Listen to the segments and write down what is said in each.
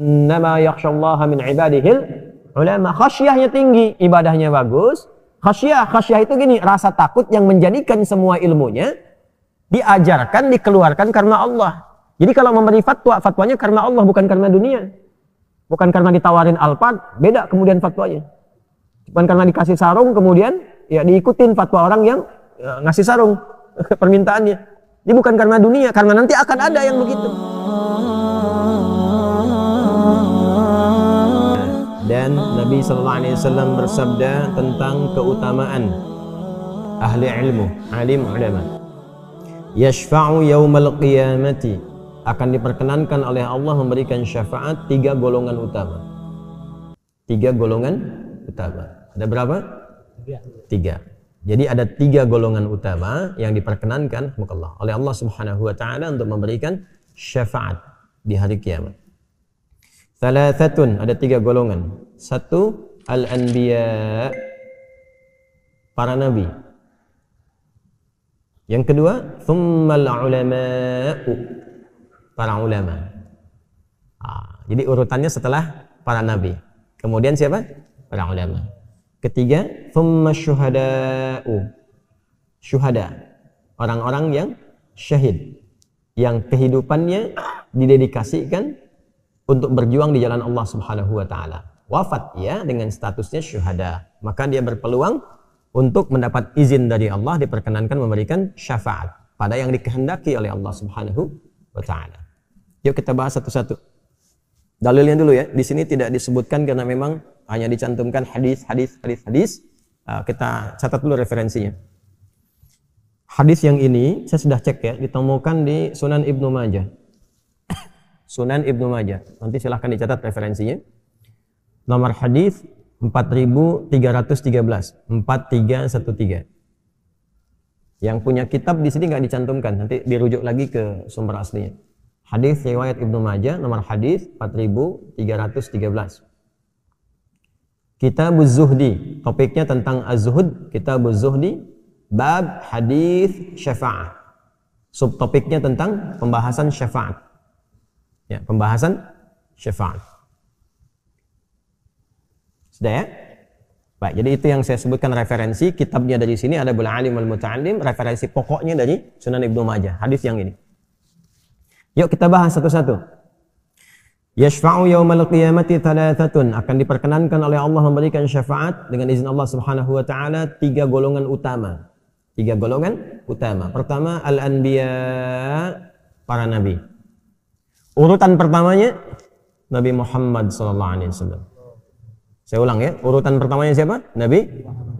Nama yakshallaha min ibadihil ulama. Khasyahnya tinggi, ibadahnya bagus. Khasyah, khasyah itu gini, rasa takut yang menjadikan semua ilmunya diajarkan, dikeluarkan karena Allah. Jadi kalau memberi fatwa, fatwanya karena Allah, bukan karena dunia. Bukan karena ditawarin alpat, beda kemudian fatwanya. Bukan karena dikasih sarung, kemudian ya diikutin fatwa orang yang ya, ngasih sarung permintaannya. Ini bukan karena dunia, karena nanti akan ada yang begitu. dan Nabi sallallahu alaihi wasallam bersabda tentang keutamaan ahli ilmu, alim ulama. Yashfa'u yaumal qiyamati akan diperkenankan oleh Allah memberikan syafaat tiga golongan utama. Tiga golongan utama. Ada berapa? Tiga. Jadi ada tiga golongan utama yang diperkenankan oleh Allah Subhanahu wa taala untuk memberikan syafaat di hari kiamat. Thalathatun, ada tiga golongan. Satu, al-anbiya, para nabi. Yang kedua, thummal ulama para ulama. Ah, jadi urutannya setelah para nabi. Kemudian siapa? Para ulama. Ketiga, thumma syuhada'u, syuhada, orang-orang yang syahid, yang kehidupannya didedikasikan untuk berjuang di jalan Allah Subhanahu wa taala. Wafat ya dengan statusnya syuhada, maka dia berpeluang untuk mendapat izin dari Allah diperkenankan memberikan syafaat pada yang dikehendaki oleh Allah Subhanahu wa taala. Yuk kita bahas satu-satu. Dalilnya dulu ya. Di sini tidak disebutkan karena memang hanya dicantumkan hadis hadis hadis hadis. Ah, kita catat dulu referensinya. Hadis yang ini saya sudah cek ya, ditemukan di Sunan Ibnu Majah Sunan Ibnu Majah. Nanti silahkan dicatat referensinya. Nomor hadis 4313, 4313. Yang punya kitab di sini nggak dicantumkan, nanti dirujuk lagi ke sumber aslinya. Hadis riwayat Ibnu Majah nomor hadis 4313. Kitab Zuhdi, topiknya tentang az zuhd Kitab Zuhdi, bab hadis syafaat. Subtopiknya tentang pembahasan syafaat. Ya, pembahasan syafaat. Sudah ya? Baik, jadi itu yang saya sebutkan referensi kitabnya dari sini ada Bul Alim al Muta'alim, referensi pokoknya dari Sunan Ibnu Majah, hadis yang ini. Yuk kita bahas satu-satu. Yashfa'u yaumal qiyamati thalathatun akan diperkenankan oleh Allah memberikan syafaat dengan izin Allah Subhanahu wa taala tiga golongan utama. Tiga golongan utama. Pertama al-anbiya para nabi. Urutan pertamanya Nabi Muhammad sallallahu alaihi wasallam. Saya ulang ya, urutan pertamanya siapa? Nabi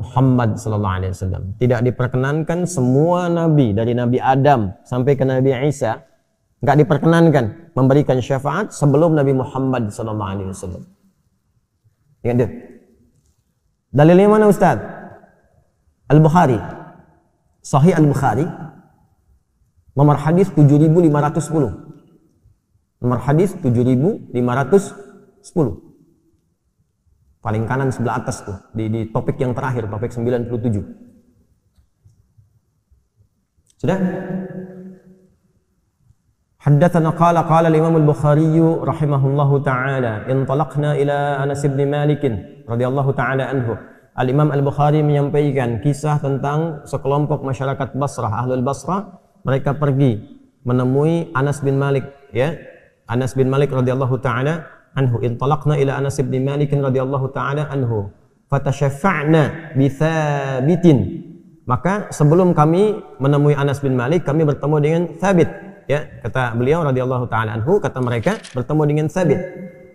Muhammad sallallahu alaihi wasallam. Tidak diperkenankan semua nabi dari Nabi Adam sampai ke Nabi Isa nggak diperkenankan memberikan syafaat sebelum Nabi Muhammad sallallahu alaihi wasallam. Ingat deh. Dalilnya mana Ustaz? Al-Bukhari. Sahih Al-Bukhari. Nomor hadis 7510. Nomor hadis 7510. Paling kanan sebelah atas tuh di, di topik yang terakhir topik 97. Sudah? حدثنا قال قال الإمام البخاري رحمه الله تعالى انطلقنا إلى أنس بن مالك رضي الله تعالى عنه Al-Imam Al-Bukhari menyampaikan kisah tentang sekelompok masyarakat Basrah, Ahlul Basrah, mereka pergi menemui Anas bin Malik, ya, Anas bin Malik radhiyallahu taala anhu intalaqna ila Anas bin Malik radhiyallahu taala anhu fatashaffa'na bi maka sebelum kami menemui Anas bin Malik kami bertemu dengan Thabit ya kata beliau radhiyallahu taala anhu kata mereka bertemu dengan Thabit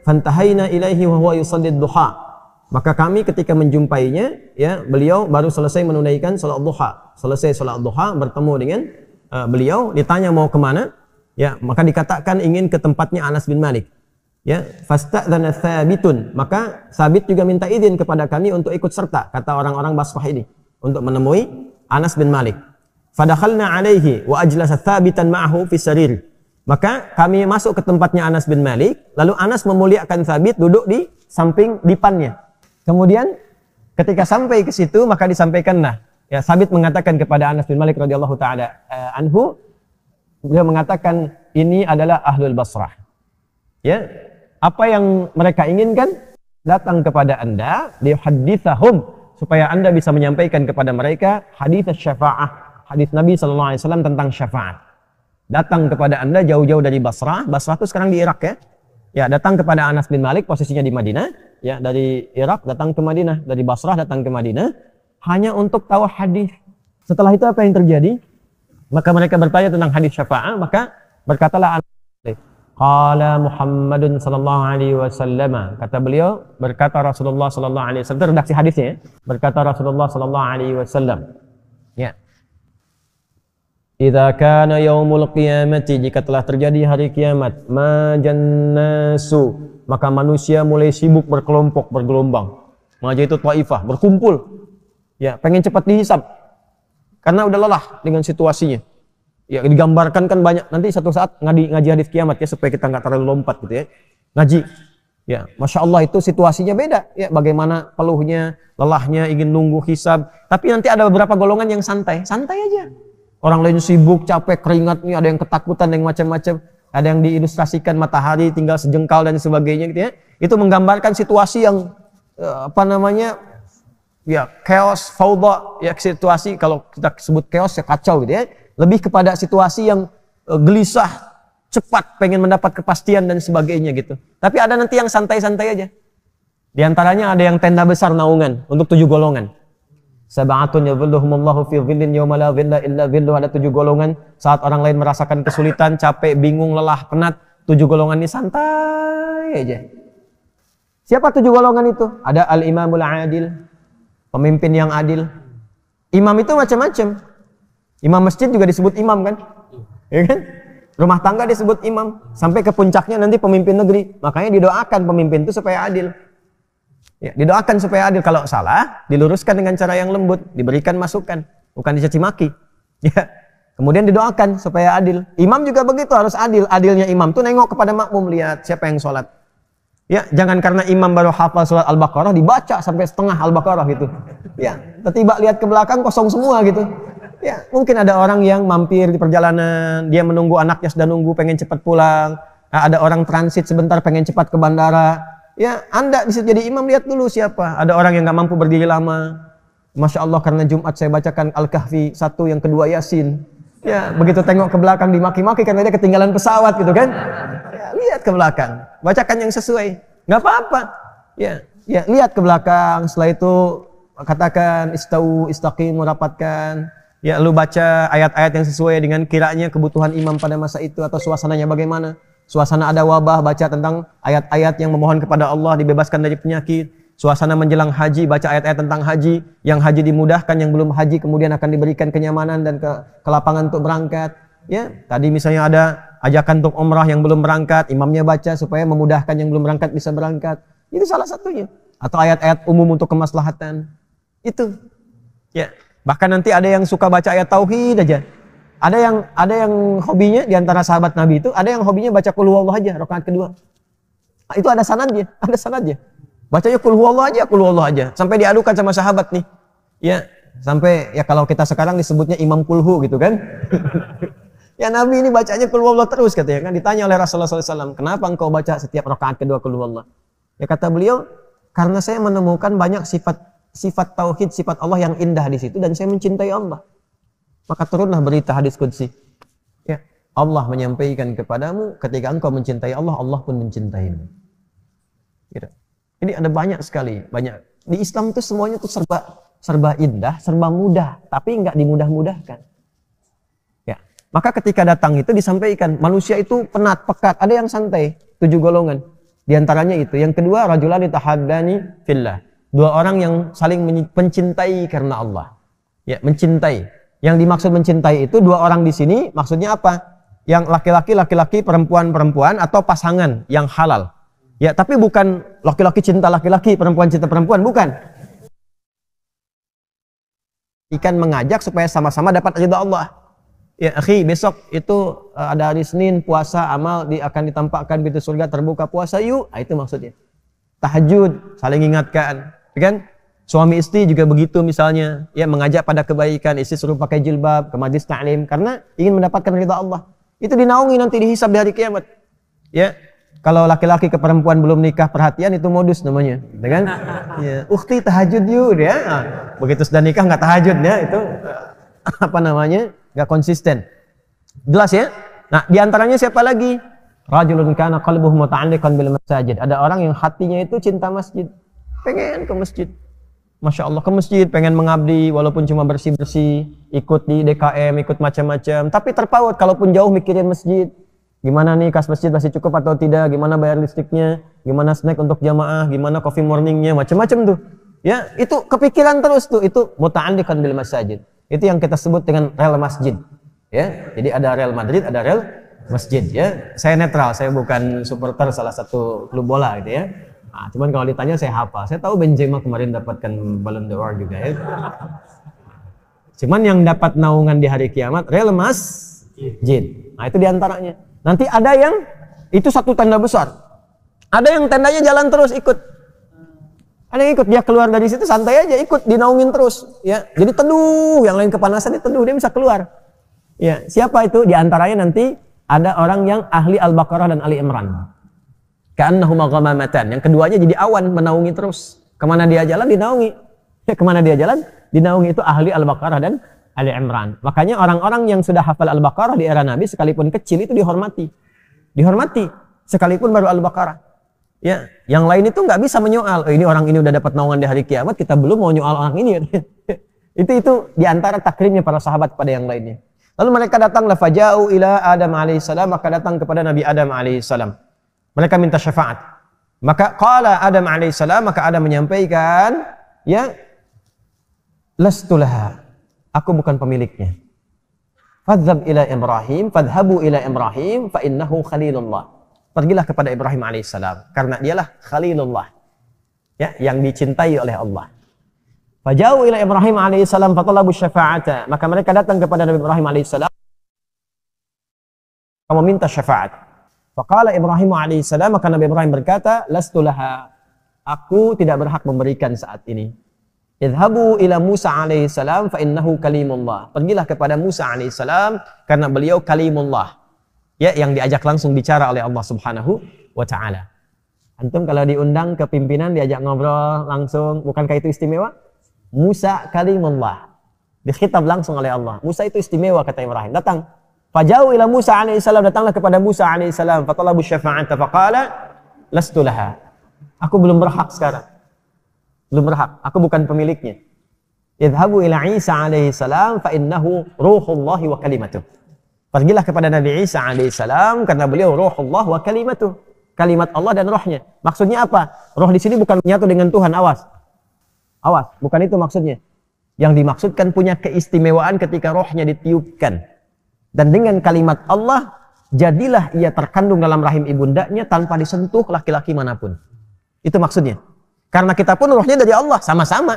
fantahaina ilaihi wa huwa yusalli duha maka kami ketika menjumpainya ya beliau baru selesai menunaikan salat duha selesai salat duha bertemu dengan uh, beliau ditanya mau kemana Ya, maka dikatakan ingin ke tempatnya Anas bin Malik. Ya, fasta dan sabitun. Maka sabit juga minta izin kepada kami untuk ikut serta kata orang-orang Basrah ini untuk menemui Anas bin Malik. Fadakhalna alaihi wa ajlasa sabitan ma'ahu fi sarir. Maka kami masuk ke tempatnya Anas bin Malik, lalu Anas memuliakan Sabit duduk di samping dipannya. Kemudian ketika sampai ke situ maka disampaikanlah ya Sabit mengatakan kepada Anas bin Malik radhiyallahu taala eh, anhu dia mengatakan ini adalah ahlul Basrah. Ya, apa yang mereka inginkan datang kepada anda di hadithahum supaya anda bisa menyampaikan kepada mereka hadis syafaah hadis Nabi Sallallahu Alaihi Wasallam tentang syafaat datang kepada anda jauh-jauh dari Basrah Basrah itu sekarang di Irak ya ya datang kepada Anas bin Malik posisinya di Madinah ya dari Irak datang ke Madinah dari Basrah datang ke Madinah hanya untuk tahu hadis setelah itu apa yang terjadi maka mereka bertanya tentang hadis syafa'ah maka berkatalah Qala Muhammadun sallallahu alaihi wasallam. Kata beliau, berkata Rasulullah sallallahu alaihi wasallam, redaksi hadisnya ya. Berkata Rasulullah sallallahu alaihi wasallam. Ya. Idza kana yaumul qiyamati, jika telah terjadi hari kiamat, majannasu maka manusia mulai sibuk berkelompok, bergelombang. Maja itu taifah, berkumpul. Ya, pengen cepat dihisap. Karena udah lelah dengan situasinya. Ya digambarkan kan banyak. Nanti satu saat ngaji, ngaji hadis kiamat ya supaya kita nggak terlalu lompat gitu ya. Ngaji. Ya, masya Allah itu situasinya beda. Ya, bagaimana peluhnya, lelahnya, ingin nunggu hisab. Tapi nanti ada beberapa golongan yang santai, santai aja. Orang lain sibuk, capek, keringat nih, ada yang ketakutan, yang macam-macam. Ada yang diilustrasikan matahari tinggal sejengkal dan sebagainya gitu ya. Itu menggambarkan situasi yang eh, apa namanya ya chaos, fauda, ya situasi kalau kita sebut chaos ya kacau gitu ya. Lebih kepada situasi yang e, gelisah, cepat pengen mendapat kepastian dan sebagainya gitu. Tapi ada nanti yang santai-santai aja. Di antaranya ada yang tenda besar naungan untuk tujuh golongan. Sab'atun yadhilluhumullahu fi dhillin yawma la dhilla illa dhillu Ada tujuh golongan saat orang lain merasakan kesulitan, capek, bingung, lelah, penat. Tujuh golongan ini santai aja. Siapa tujuh golongan itu? Ada al-imamul adil, pemimpin yang adil. Imam itu macam-macam. Imam masjid juga disebut imam kan? Ya kan? Rumah tangga disebut imam sampai ke puncaknya nanti pemimpin negeri. Makanya didoakan pemimpin itu supaya adil. Ya, didoakan supaya adil. Kalau salah, diluruskan dengan cara yang lembut, diberikan masukan, bukan dicaci maki. Ya. Kemudian didoakan supaya adil. Imam juga begitu harus adil. Adilnya imam tuh nengok kepada makmum lihat siapa yang sholat Ya, jangan karena imam baru hafal surat Al-Baqarah dibaca sampai setengah Al-Baqarah gitu. Ya, tiba tiba lihat ke belakang kosong semua gitu. Ya, mungkin ada orang yang mampir di perjalanan, dia menunggu anaknya sudah nunggu pengen cepat pulang. Nah, ada orang transit sebentar pengen cepat ke bandara. Ya, Anda bisa jadi imam lihat dulu siapa. Ada orang yang nggak mampu berdiri lama. Masya Allah karena Jumat saya bacakan Al-Kahfi satu, yang kedua Yasin. Ya, begitu tengok ke belakang dimaki-maki karena dia ketinggalan pesawat gitu kan. Ya, lihat ke belakang, bacakan yang sesuai. Nggak apa-apa. Ya, ya lihat ke belakang. Setelah itu katakan istau istaqimu rapatkan. Ya, lu baca ayat-ayat yang sesuai dengan kiranya kebutuhan imam pada masa itu atau suasananya bagaimana. Suasana ada wabah, baca tentang ayat-ayat yang memohon kepada Allah dibebaskan dari penyakit Suasana menjelang haji, baca ayat-ayat tentang haji, yang haji dimudahkan, yang belum haji kemudian akan diberikan kenyamanan dan ke, kelapangan untuk berangkat. Ya, tadi misalnya ada ajakan untuk umrah yang belum berangkat, imamnya baca supaya memudahkan yang belum berangkat bisa berangkat. Itu salah satunya. Atau ayat-ayat umum untuk kemaslahatan. Itu. Ya, bahkan nanti ada yang suka baca ayat tauhid aja. Ada yang ada yang hobinya di antara sahabat Nabi itu ada yang hobinya baca kulhu Allah aja rakaat kedua. Itu ada sanadnya, ada sanadnya. Bacanya kulhu Allah aja, kulhu Allah aja. Sampai diadukan sama sahabat nih. Ya, sampai ya kalau kita sekarang disebutnya imam kulhu gitu kan. ya Nabi ini bacanya kulhu Allah terus katanya kan. Ditanya oleh Rasulullah SAW, kenapa engkau baca setiap rakaat kedua kulhu Allah Ya kata beliau, karena saya menemukan banyak sifat sifat tauhid, sifat Allah yang indah di situ dan saya mencintai Allah. Maka turunlah berita hadis qudsi. Ya, Allah menyampaikan kepadamu ketika engkau mencintai Allah, Allah pun mencintaimu. Gitu. Ini ada banyak sekali, banyak. Di Islam itu semuanya tuh serba serba indah, serba mudah, tapi nggak dimudah-mudahkan. Ya. Maka ketika datang itu disampaikan, manusia itu penat, pekat, ada yang santai, tujuh golongan. Di antaranya itu. Yang kedua, rajulan ditahaddani fillah. Dua orang yang saling mencintai karena Allah. Ya, mencintai. Yang dimaksud mencintai itu dua orang di sini maksudnya apa? Yang laki-laki, laki-laki, perempuan, perempuan atau pasangan yang halal Ya, tapi bukan laki-laki cinta laki-laki, perempuan cinta perempuan, bukan. Ikan mengajak supaya sama-sama dapat ridha Allah. Ya, akhi, besok itu eh, ada hari Senin puasa amal di, akan ditampakkan pintu surga terbuka puasa yuk. Nah, itu maksudnya. Tahajud, saling ingatkan, Ikan ya kan? Suami istri juga begitu misalnya, ya mengajak pada kebaikan, istri suruh pakai jilbab, ke majlis ta'lim karena ingin mendapatkan ridha Allah. Itu dinaungi nanti dihisab di hari kiamat. Ya, kalau laki-laki ke perempuan belum nikah perhatian itu modus namanya, dengan Ya, kan? ya ukti tahajud yuk ya, Nah, begitu sudah nikah nggak tahajud ya itu apa namanya nggak konsisten. Jelas ya? Nah diantaranya siapa lagi? Rajulun kana qalbuhu muta'alliqan bil masajid. Ada orang yang hatinya itu cinta masjid, pengen ke masjid. Masya Allah ke masjid, pengen mengabdi walaupun cuma bersih-bersih, ikut di DKM, ikut macam-macam. Tapi terpaut, kalaupun jauh mikirin masjid, Gimana nih kas masjid masih cukup atau tidak? Gimana bayar listriknya? Gimana snack untuk jamaah? Gimana coffee morningnya? Macam-macam tuh. Ya, itu kepikiran terus tuh. Itu di bil masjid. Itu yang kita sebut dengan real masjid. Ya, jadi ada real Madrid, ada real masjid ya. Saya netral, saya bukan supporter salah satu klub bola gitu ya. Nah, cuman kalau ditanya saya hafal. Saya tahu Benzema kemarin dapatkan Ballon d'Or juga ya. Cuman yang dapat naungan di hari kiamat real masjid. Nah, itu diantaranya. Nanti ada yang itu satu tenda besar. Ada yang tendanya jalan terus ikut. Ada yang ikut dia keluar dari situ santai aja ikut dinaungin terus ya. Jadi teduh, yang lain kepanasan dia teduh dia bisa keluar. Ya, siapa itu? Di antaranya nanti ada orang yang ahli Al-Baqarah dan Ali Imran. Ka'annahuma ghamamatan. Yang keduanya jadi awan menaungi terus. Kemana dia jalan dinaungi. Ya, kemana dia jalan dinaungi itu ahli Al-Baqarah dan Ali Imran. Makanya orang-orang yang sudah hafal Al-Baqarah di era Nabi sekalipun kecil itu dihormati. Dihormati sekalipun baru Al-Baqarah. Ya, yang lain itu nggak bisa menyoal. Oh, ini orang ini udah dapat naungan di hari kiamat, kita belum mau nyoal orang ini. itu itu antara takrimnya para sahabat kepada yang lainnya. Lalu mereka datang fajau ila Adam alaihissalam, maka datang kepada Nabi Adam alaihissalam. Mereka minta syafaat. Maka qala Adam alaihissalam, maka Adam menyampaikan, ya, lastulaha Aku bukan pemiliknya. Fadzab ila Ibrahim, fadhabu ila Ibrahim, fa innahu khalilullah. Pergilah kepada Ibrahim alaihissalam karena dialah khalilullah. Ya, yang dicintai oleh Allah. Fajau ila Ibrahim alaihissalam fatolabu syafa'ata. Maka mereka datang kepada Nabi Ibrahim alaihissalam minta syafaat. Fakala Ibrahim alaihissalam maka Nabi Ibrahim berkata, Lastulaha, Aku tidak berhak memberikan saat ini." Idhabu ila Musa alaihissalam fa innahu kalimullah. Pergilah kepada Musa alaihissalam karena beliau kalimullah. Ya, yang diajak langsung bicara oleh Allah Subhanahu wa taala. Antum kalau diundang ke pimpinan diajak ngobrol langsung, bukankah itu istimewa? Musa kalimullah. Dikhitab langsung oleh Allah. Musa itu istimewa kata Ibrahim. Datang. Fajau ila Musa alaihissalam datanglah kepada Musa alaihissalam fatalabu syafa'ata faqala lastu laha. Aku belum berhak sekarang belum berhak. Aku bukan pemiliknya. Idhabu ila Isa alaihi salam fa innahu ruhullah wa kalimatuh. Pergilah kepada Nabi Isa alaihi salam karena beliau ruhullah wa kalimatuh. Kalimat Allah dan rohnya. Maksudnya apa? Roh di sini bukan menyatu dengan Tuhan, awas. Awas, bukan itu maksudnya. Yang dimaksudkan punya keistimewaan ketika rohnya ditiupkan. Dan dengan kalimat Allah, jadilah ia terkandung dalam rahim ibundanya tanpa disentuh laki-laki manapun. Itu maksudnya. Karena kita pun rohnya dari Allah, sama-sama.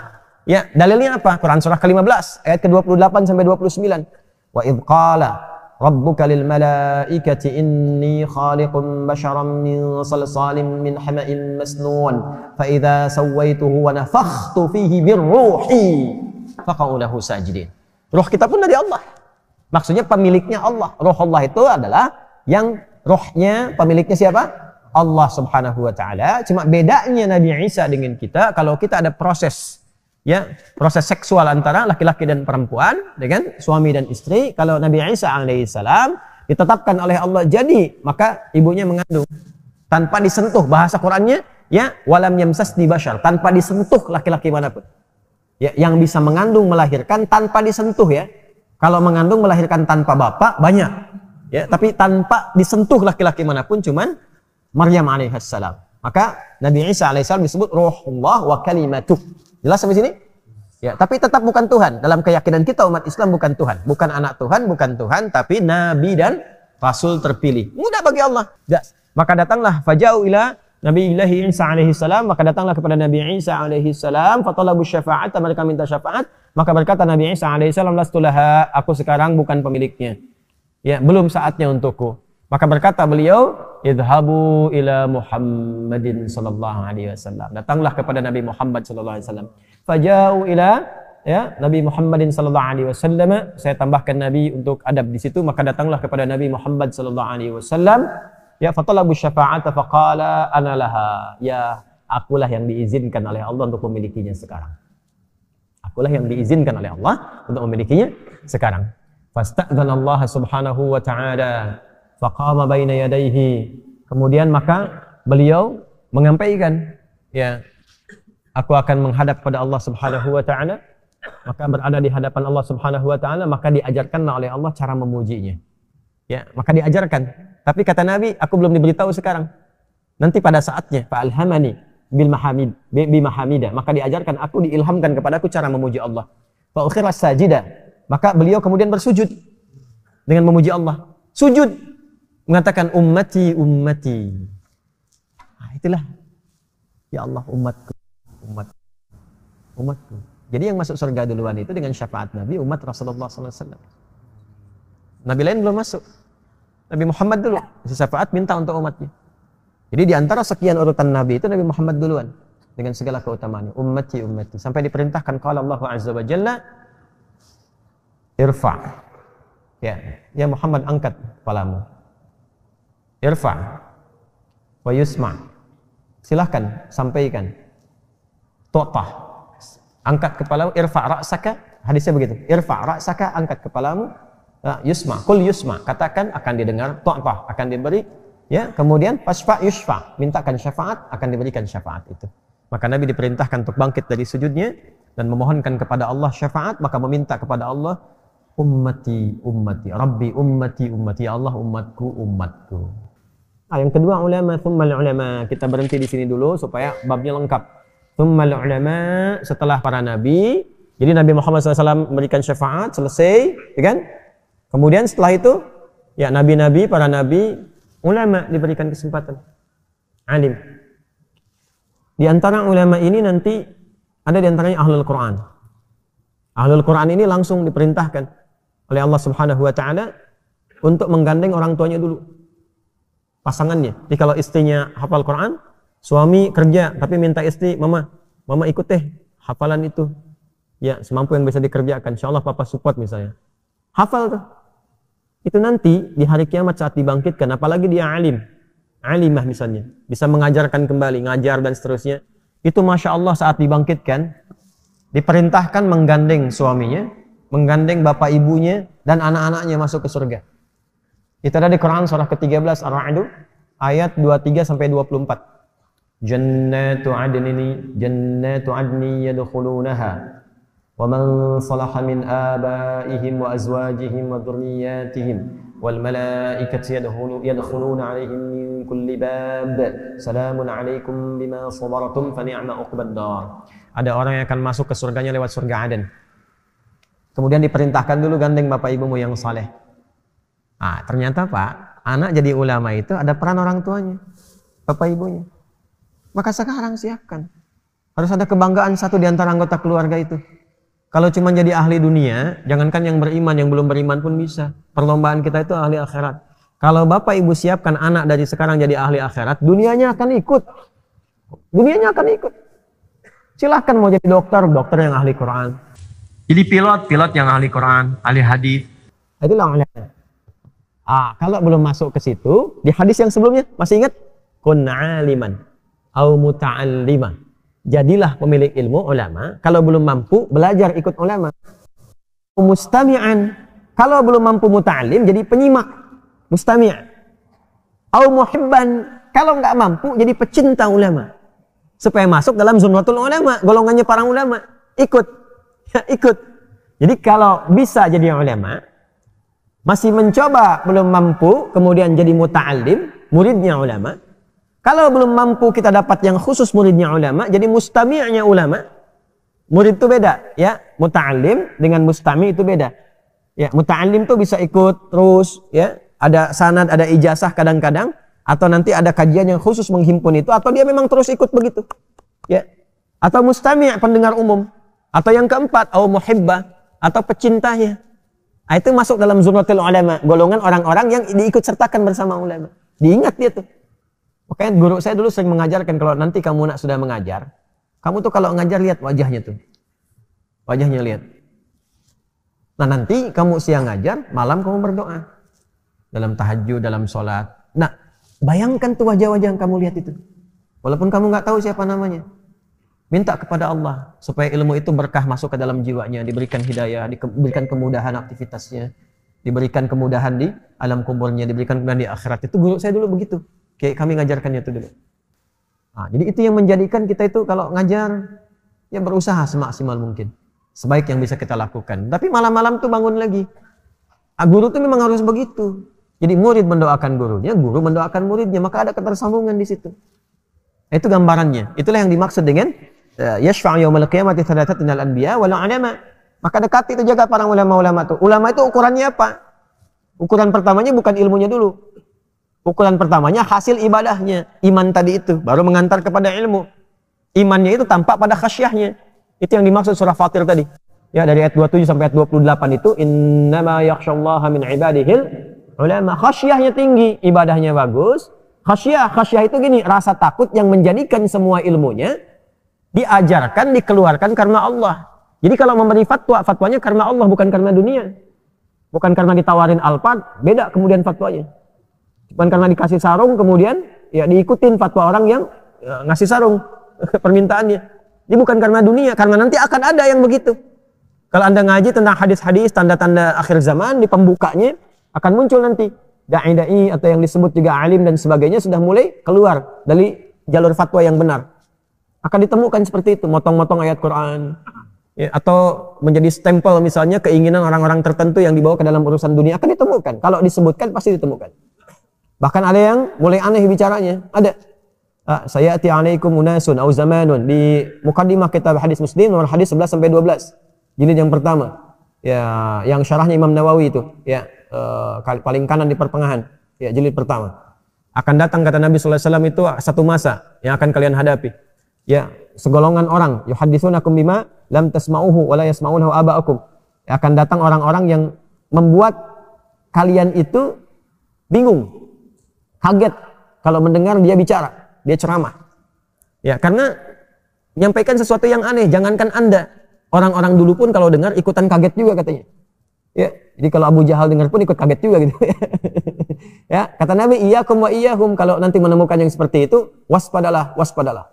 Ya, dalilnya apa? Quran surah ke-15 ayat ke-28 sampai 29. Wa idh qala rabbuka lil malaikati inni khaliqun basharan min salsalin min hama'in masnun fa idza sawaituhu wa nafakhtu fihi min ruhi faqa'u lahu sajidin. Roh kita pun dari Allah. Maksudnya pemiliknya Allah. Roh Allah itu adalah yang rohnya pemiliknya siapa? Allah Subhanahu wa taala. Cuma bedanya Nabi Isa dengan kita kalau kita ada proses ya, proses seksual antara laki-laki dan perempuan dengan suami dan istri. Kalau Nabi Isa alaihissalam ditetapkan oleh Allah jadi, maka ibunya mengandung tanpa disentuh bahasa Qurannya ya walam yamsasni bashar tanpa disentuh laki-laki manapun. Ya, yang bisa mengandung melahirkan tanpa disentuh ya. Kalau mengandung melahirkan tanpa bapak banyak. Ya, tapi tanpa disentuh laki-laki manapun cuman Maryam alaihissalam. Maka Nabi Isa alaihissalam disebut ruhullah wa kalimatuh. Jelas sampai sini? Ya, tapi tetap bukan Tuhan. Dalam keyakinan kita umat Islam bukan Tuhan, bukan anak Tuhan, bukan Tuhan, tapi nabi dan rasul terpilih. Mudah bagi Allah. Ya. Maka datanglah fajau ila Nabi Ilahi Isa alaihi maka datanglah kepada Nabi Isa alaihissalam. salam, fatalabu syafaat, mereka minta syafaat, maka berkata Nabi Isa alaihi salam, lastulaha, aku sekarang bukan pemiliknya. Ya, belum saatnya untukku. Maka berkata beliau, "Idhabu ila Muhammadin sallallahu alaihi wasallam." Datanglah kepada Nabi Muhammad sallallahu alaihi wasallam. Fajau ila ya Nabi Muhammadin sallallahu alaihi wasallam. Saya tambahkan Nabi untuk adab di situ, maka datanglah kepada Nabi Muhammad sallallahu alaihi wasallam. Ya fatalabu syafaat, faqala ana laha. Ya akulah yang diizinkan oleh Allah untuk memilikinya sekarang. Akulah yang diizinkan oleh Allah untuk memilikinya sekarang. Fasta'dzana Allah subhanahu wa ta'ala faqama baina yadayhi. Kemudian maka beliau mengampaikan ya aku akan menghadap kepada Allah Subhanahu wa taala maka berada di hadapan Allah Subhanahu wa taala maka diajarkan oleh Allah cara memujinya. Ya, maka diajarkan. Tapi kata Nabi, aku belum diberitahu sekarang. Nanti pada saatnya, Pak Alhamani bil mahamid mahamida maka diajarkan aku diilhamkan kepadaku cara memuji Allah. Fa ukhira sajida, maka beliau kemudian bersujud dengan memuji Allah. Sujud mengatakan ummati ummati. Nah, itulah ya Allah umatku, umat umatku. Jadi yang masuk surga duluan itu dengan syafaat Nabi umat Rasulullah SAW. Nabi lain belum masuk. Nabi Muhammad dulu syafaat minta untuk umatnya. Jadi di antara sekian urutan Nabi itu Nabi Muhammad duluan dengan segala keutamaannya ummati ummati sampai diperintahkan kalau Allah azza wa jalla irfa ya ya Muhammad angkat kepalamu Irfa wa yusma. Silahkan sampaikan. Tu'tah. Angkat kepalamu, irfa ra'saka. Hadisnya begitu. Irfa ra'saka, angkat kepalamu. Nah, yusma, kul yusma. Katakan akan didengar, tu'tah akan diberi. Ya, kemudian pasfa yusfa, mintakan syafaat akan diberikan syafaat itu. Maka Nabi diperintahkan untuk bangkit dari sujudnya dan memohonkan kepada Allah syafaat, maka meminta kepada Allah ummati ummati rabbi ummati ummati ya Allah umatku umatku Ah, yang kedua ulama, thummal ulama. Kita berhenti di sini dulu supaya babnya lengkap. Thummal ulama setelah para nabi. Jadi Nabi Muhammad SAW memberikan syafaat selesai, ya kan? Kemudian setelah itu ya nabi-nabi, para nabi, ulama diberikan kesempatan. Alim. Di antara ulama ini nanti ada di antaranya ahlul Quran. Ahlul Quran ini langsung diperintahkan oleh Allah Subhanahu wa taala untuk menggandeng orang tuanya dulu pasangannya. Jadi kalau istrinya hafal Quran, suami kerja tapi minta istri, "Mama, mama ikut teh hafalan itu." Ya, semampu yang bisa dikerjakan. Insya Allah papa support misalnya. Hafal tuh. Itu nanti di hari kiamat saat dibangkitkan, apalagi dia alim. Alimah misalnya, bisa mengajarkan kembali, ngajar dan seterusnya. Itu Masya Allah saat dibangkitkan, diperintahkan menggandeng suaminya, menggandeng bapak ibunya, dan anak-anaknya masuk ke surga. Itu ada di Quran surah ke-13 Ar-Ra'd ayat 23 sampai 24. Jannatu adnin jannatu adni yadkhulunaha wa man salaha min abaihim wa azwajihim wa dhurriyyatihim wal malaikatu yadkhulu yadkhuluna alaihim min kulli bab salamun alaikum bima sabartum fa ni'ma uqbad dar. Ada orang yang akan masuk ke surganya lewat surga Aden. Kemudian diperintahkan dulu gandeng bapak ibumu yang saleh Ah ternyata Pak, anak jadi ulama itu ada peran orang tuanya, bapak ibunya. Maka sekarang siapkan. Harus ada kebanggaan satu di antara anggota keluarga itu. Kalau cuma jadi ahli dunia, jangankan yang beriman, yang belum beriman pun bisa. Perlombaan kita itu ahli akhirat. Kalau bapak ibu siapkan anak dari sekarang jadi ahli akhirat, dunianya akan ikut. Dunianya akan ikut. Silahkan mau jadi dokter, dokter yang ahli Quran. Jadi pilot, pilot yang ahli Quran, ahli hadis. Itulah ahli Ah, kalau belum masuk ke situ, di hadis yang sebelumnya masih ingat? Kun aliman au muta'alliman. Jadilah pemilik ilmu ulama. Kalau belum mampu, belajar ikut ulama. Mustami'an. Kalau belum mampu muta'allim, jadi penyimak. Mustami'. Au muhibban. Kalau nggak mampu, jadi pecinta ulama. Supaya masuk dalam zumratul ulama, golongannya para ulama. Ikut. ikut. Jadi kalau bisa jadi ulama, masih mencoba belum mampu kemudian jadi muta'alim muridnya ulama kalau belum mampu kita dapat yang khusus muridnya ulama jadi mustami'nya ulama murid itu beda ya muta'alim dengan mustami itu beda ya muta'alim itu bisa ikut terus ya ada sanad ada ijazah kadang-kadang atau nanti ada kajian yang khusus menghimpun itu atau dia memang terus ikut begitu ya atau mustami' pendengar umum atau yang keempat au muhibbah atau pecintanya Nah, itu masuk dalam zumratul ulama, golongan orang-orang yang diikut sertakan bersama ulama. Diingat dia tuh. Makanya guru saya dulu sering mengajarkan kalau nanti kamu nak sudah mengajar, kamu tuh kalau ngajar lihat wajahnya tuh. Wajahnya lihat. Nah nanti kamu siang ngajar, malam kamu berdoa. Dalam tahajud, dalam sholat. Nah bayangkan tuh wajah-wajah yang kamu lihat itu. Walaupun kamu nggak tahu siapa namanya. Minta kepada Allah supaya ilmu itu berkah masuk ke dalam jiwanya, diberikan hidayah, diberikan kemudahan aktivitasnya, diberikan kemudahan di alam kuburnya, diberikan kemudahan di akhirat. Itu guru saya dulu begitu. Kayak kami ngajarkannya itu dulu. Nah, jadi itu yang menjadikan kita itu kalau ngajar ya berusaha semaksimal mungkin. Sebaik yang bisa kita lakukan. Tapi malam-malam tuh bangun lagi. Nah, guru tuh memang harus begitu. Jadi murid mendoakan gurunya, guru mendoakan muridnya, maka ada ketersambungan di situ. Itu gambarannya. Itulah yang dimaksud dengan Eh, yashfa'u yaumil qiyamati thalathatun al-anbiya wal ulama. Maka dekat itu jaga para ulama-ulama itu. Ulama itu ukurannya apa? Ukuran pertamanya bukan ilmunya dulu. Ukuran pertamanya hasil ibadahnya, iman tadi itu baru mengantar kepada ilmu. Imannya itu tampak pada khasyahnya. Itu yang dimaksud surah Fatir tadi. Ya dari ayat 27 sampai ayat 28 itu innama yakhsyallaha min ibadihil ulama. Khasyahnya tinggi, ibadahnya bagus. Khasyah, khasyah itu gini, rasa takut yang menjadikan semua ilmunya diajarkan dikeluarkan karena Allah. Jadi kalau memberi fatwa, fatwanya karena Allah bukan karena dunia. Bukan karena ditawarin alpat, beda kemudian fatwanya. Bukan karena dikasih sarung kemudian ya diikutin fatwa orang yang ya, ngasih sarung permintaannya. Ini bukan karena dunia, karena nanti akan ada yang begitu. Kalau Anda ngaji tentang hadis-hadis tanda-tanda akhir zaman di pembukanya akan muncul nanti dai-dai atau yang disebut juga alim dan sebagainya sudah mulai keluar dari jalur fatwa yang benar. Akan ditemukan seperti itu, motong-motong ayat Quran. Ya, atau menjadi stempel misalnya keinginan orang-orang tertentu yang dibawa ke dalam urusan dunia akan ditemukan. Kalau disebutkan pasti ditemukan. Bahkan ada yang mulai aneh bicaranya. Ada. Ah, saya ati alaikum unasun au zamanun di mukadimah kitab hadis Muslim nomor hadis 11 sampai 12. Jilid yang pertama. Ya, yang syarahnya Imam Nawawi itu, ya, eh, paling kanan di pertengahan. Ya, jilid pertama. Akan datang kata Nabi saw itu satu masa yang akan kalian hadapi ya segolongan orang akum bima lam tasma'uhu wa la yasma'unahu aba'akum ya, akan datang orang-orang yang membuat kalian itu bingung kaget kalau mendengar dia bicara dia ceramah ya karena menyampaikan sesuatu yang aneh jangankan anda orang-orang dulu pun kalau dengar ikutan kaget juga katanya ya jadi kalau Abu Jahal dengar pun ikut kaget juga gitu ya kata Nabi iya kum wa iyahum kalau nanti menemukan yang seperti itu waspadalah waspadalah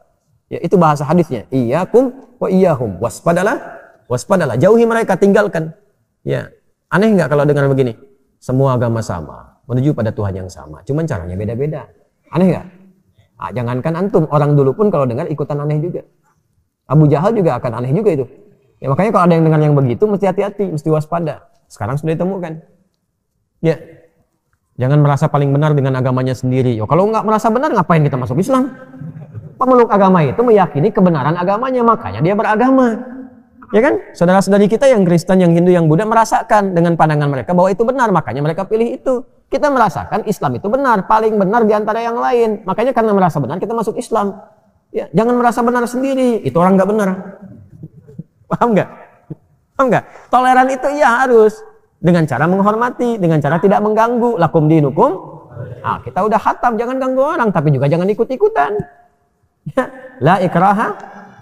Ya, itu bahasa hadisnya. Iya Iyyakum wa hum. Waspadalah, waspadalah. Jauhi mereka, tinggalkan. Ya. Aneh nggak kalau dengan begini? Semua agama sama, menuju pada Tuhan yang sama. Cuman caranya beda-beda. Aneh nggak? Ah, jangankan antum, orang dulu pun kalau dengar ikutan aneh juga. Abu Jahal juga akan aneh juga itu. Ya makanya kalau ada yang dengar yang begitu mesti hati-hati, mesti waspada. Sekarang sudah ditemukan. Ya. Jangan merasa paling benar dengan agamanya sendiri. Yo, ya, kalau nggak merasa benar ngapain kita masuk Islam? Pemeluk agama itu meyakini kebenaran agamanya, makanya dia beragama. Ya kan? Saudara-saudari kita yang Kristen, yang Hindu, yang Buddha merasakan dengan pandangan mereka bahwa itu benar, makanya mereka pilih itu. Kita merasakan Islam itu benar, paling benar di antara yang lain. Makanya karena merasa benar kita masuk Islam. Ya, jangan merasa benar sendiri, itu orang nggak benar. Paham nggak? Paham nggak? Toleran itu ya harus dengan cara menghormati, dengan cara tidak mengganggu. Lakum dinukum. Nah, kita udah hatam, jangan ganggu orang, tapi juga jangan ikut-ikutan. Ya, la ikraha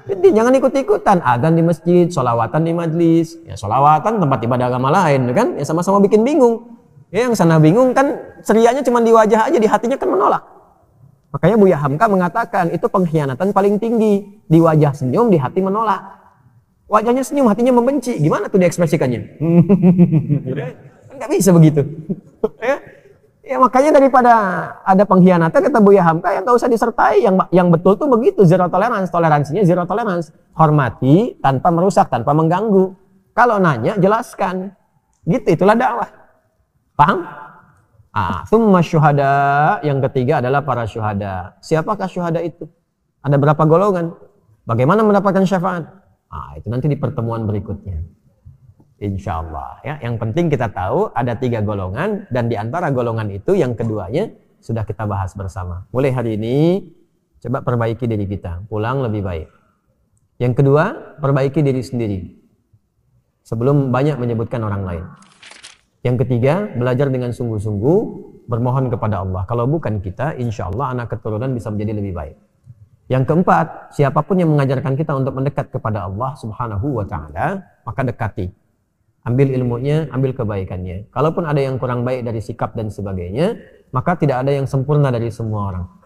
jadi jangan ikut-ikutan. Adhan di masjid, solawatan di majlis. Ya, solawatan tempat ibadah agama lain, ya kan? Ya sama-sama bikin bingung. Ya, yang sana bingung kan serianya cuma di wajah aja, di hatinya kan menolak. Makanya Buya Hamka mengatakan itu pengkhianatan paling tinggi. Di wajah senyum, di hati menolak. Wajahnya senyum, hatinya membenci. Gimana tuh diekspresikannya? kan nggak bisa begitu. Ya. Ya makanya daripada ada pengkhianatan kata Buya Hamka yang nggak usah disertai yang yang betul tuh begitu zero tolerance toleransinya zero tolerance hormati tanpa merusak tanpa mengganggu kalau nanya jelaskan gitu itulah dakwah paham ah thumma syuhada yang ketiga adalah para syuhada siapakah syuhada itu ada berapa golongan bagaimana mendapatkan syafaat ah itu nanti di pertemuan berikutnya Insya Allah. Ya, yang penting kita tahu ada tiga golongan dan di antara golongan itu yang keduanya sudah kita bahas bersama. Mulai hari ini coba perbaiki diri kita, pulang lebih baik. Yang kedua, perbaiki diri sendiri sebelum banyak menyebutkan orang lain. Yang ketiga, belajar dengan sungguh-sungguh, bermohon kepada Allah. Kalau bukan kita, insya Allah anak keturunan bisa menjadi lebih baik. Yang keempat, siapapun yang mengajarkan kita untuk mendekat kepada Allah Subhanahu wa Ta'ala, maka dekati ambil ilmunya, ambil kebaikannya. Kalaupun ada yang kurang baik dari sikap dan sebagainya, maka tidak ada yang sempurna dari semua orang.